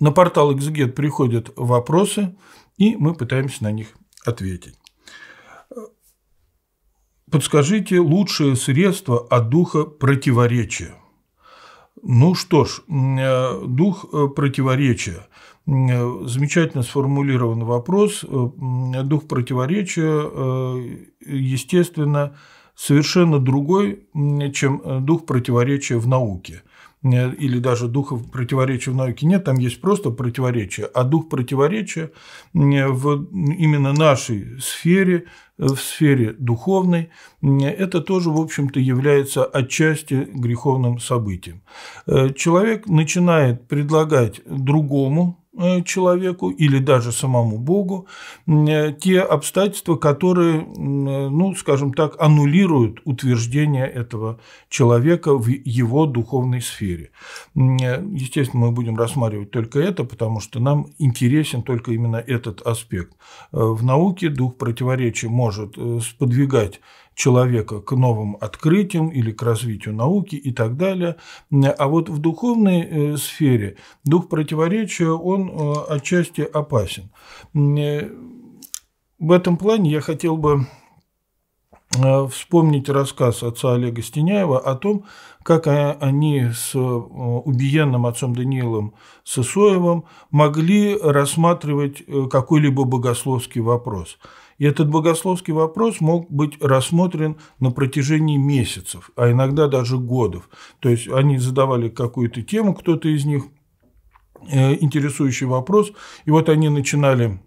На портал Exget приходят вопросы, и мы пытаемся на них ответить. Подскажите лучшее средство от духа противоречия. Ну что ж, э, дух э, противоречия. Э, замечательно сформулирован вопрос. Дух противоречия, естественно, совершенно другой, чем дух противоречия в науке или даже духов противоречия в науке нет, там есть просто противоречие. А дух противоречия в именно нашей сфере, в сфере духовной, это тоже, в общем-то, является отчасти греховным событием. Э, человек начинает предлагать другому Э, человеку или даже самому Богу э, те обстоятельства, которые, э, ну, скажем так, аннулируют утверждение этого человека в его духовной сфере. Естественно, мы будем рассматривать только это, потому что нам интересен только именно этот аспект. В науке дух противоречия может сподвигать человека к новым открытиям или к развитию науки и так далее. А вот в духовной э, сфере дух противоречия, он э, отчасти опасен. Э, в этом плане я хотел бы вспомнить рассказ отца Олега Стеняева о том, как они с убиенным отцом Даниилом Сысоевым могли рассматривать какой-либо богословский вопрос – и этот богословский вопрос мог быть рассмотрен на протяжении месяцев, а иногда даже годов. То есть они задавали какую-то тему, кто-то из них э, интересующий вопрос, и вот они начинали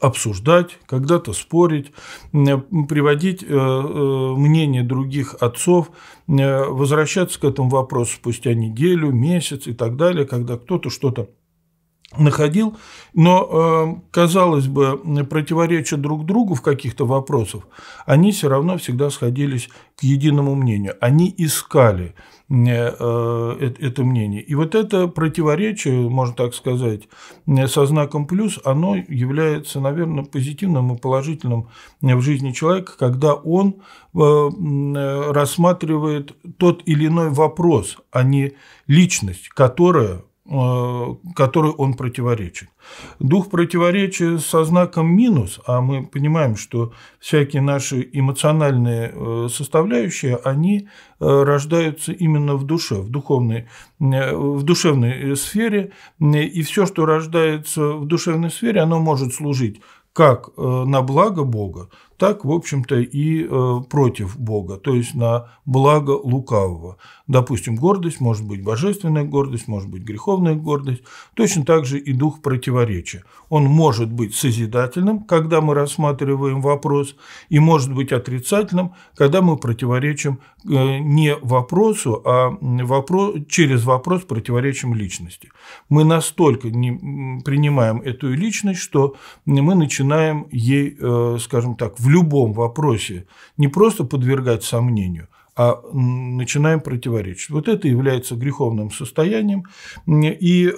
обсуждать, когда-то спорить, э, приводить э, мнение других отцов, возвращаться к этому вопросу спустя неделю, месяц и так далее, когда кто-то что-то находил, но, эм, казалось бы, противореча друг другу в каких-то вопросах, они все равно всегда сходились к единому мнению. Они искали э, э, это мнение. И вот это противоречие, можно так сказать, э, со знаком плюс, оно является, наверное, позитивным и положительным в жизни человека, когда он рассматривает тот или иной вопрос, а не личность, которая Э, которой он противоречит. Дух противоречия со знаком минус, а мы понимаем, что всякие наши эмоциональные э, составляющие, они э, рождаются именно в душе, в духовной, в душевной сфере, и все, что рождается в душевной сфере, оно может служить как на благо Бога, так, в общем-то, и э, против Бога, то есть на благо лукавого. Допустим, гордость может быть божественная гордость, может быть греховная гордость, точно так же и дух противоречия. Он может быть созидательным, когда мы рассматриваем вопрос, и может быть отрицательным, когда мы противоречим э, не вопросу, а вопрос, через вопрос противоречим личности. Мы настолько не принимаем эту личность, что мы начинаем ей, э, скажем так, в в любом вопросе не просто подвергать сомнению, а начинаем противоречить. Вот это является греховным состоянием. И, э,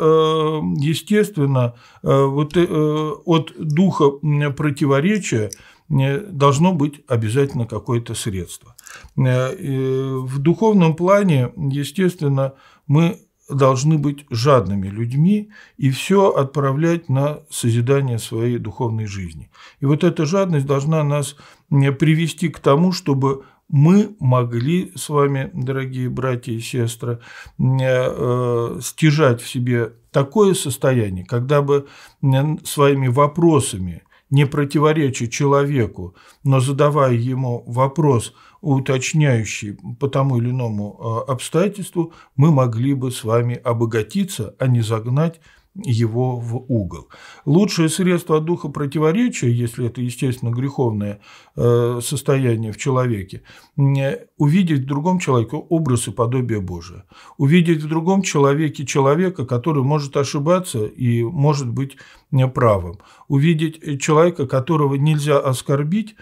естественно, э, вот э, от духа противоречия должно быть обязательно какое-то средство. В духовном плане, естественно, мы должны быть жадными людьми и все отправлять на созидание своей духовной жизни. И вот эта жадность должна нас привести к тому, чтобы мы могли с вами, дорогие братья и сестры, э, э, стяжать в себе такое состояние, когда бы э, своими вопросами не противореча человеку, но задавая ему вопрос, уточняющий по тому или иному э, обстоятельству, мы могли бы с вами обогатиться, а не загнать его в угол. Лучшее средство от духа противоречия, если это, естественно, греховное э, состояние в человеке, э, увидеть в другом человеке образ и подобие Божие, увидеть в другом человеке человека, который может ошибаться и может быть э, правым, увидеть человека, которого нельзя оскорбить,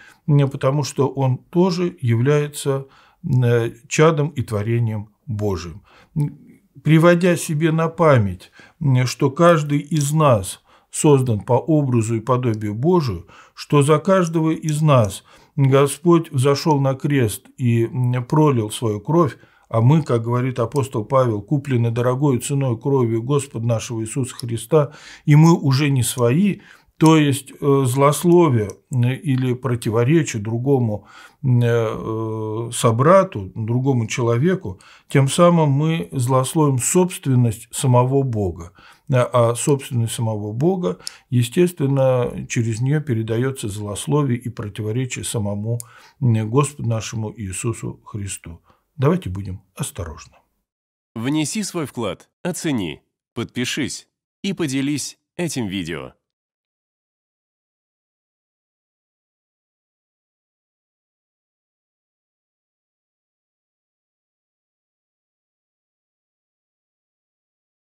потому что он тоже является чадом и творением Божиим приводя себе на память, что каждый из нас создан по образу и подобию Божию, что за каждого из нас Господь взошел на крест и пролил свою кровь, а мы, как говорит апостол Павел, куплены дорогой ценой кровью Господа нашего Иисуса Христа, и мы уже не свои, то есть э, злословие э, или противоречие другому э, собрату, другому человеку, тем самым мы злословим собственность самого Бога. А собственность самого Бога, естественно, через нее передается злословие и противоречие самому Господу нашему Иисусу Христу. Давайте будем осторожны. Внеси свой вклад, оцени, подпишись и поделись этим видео.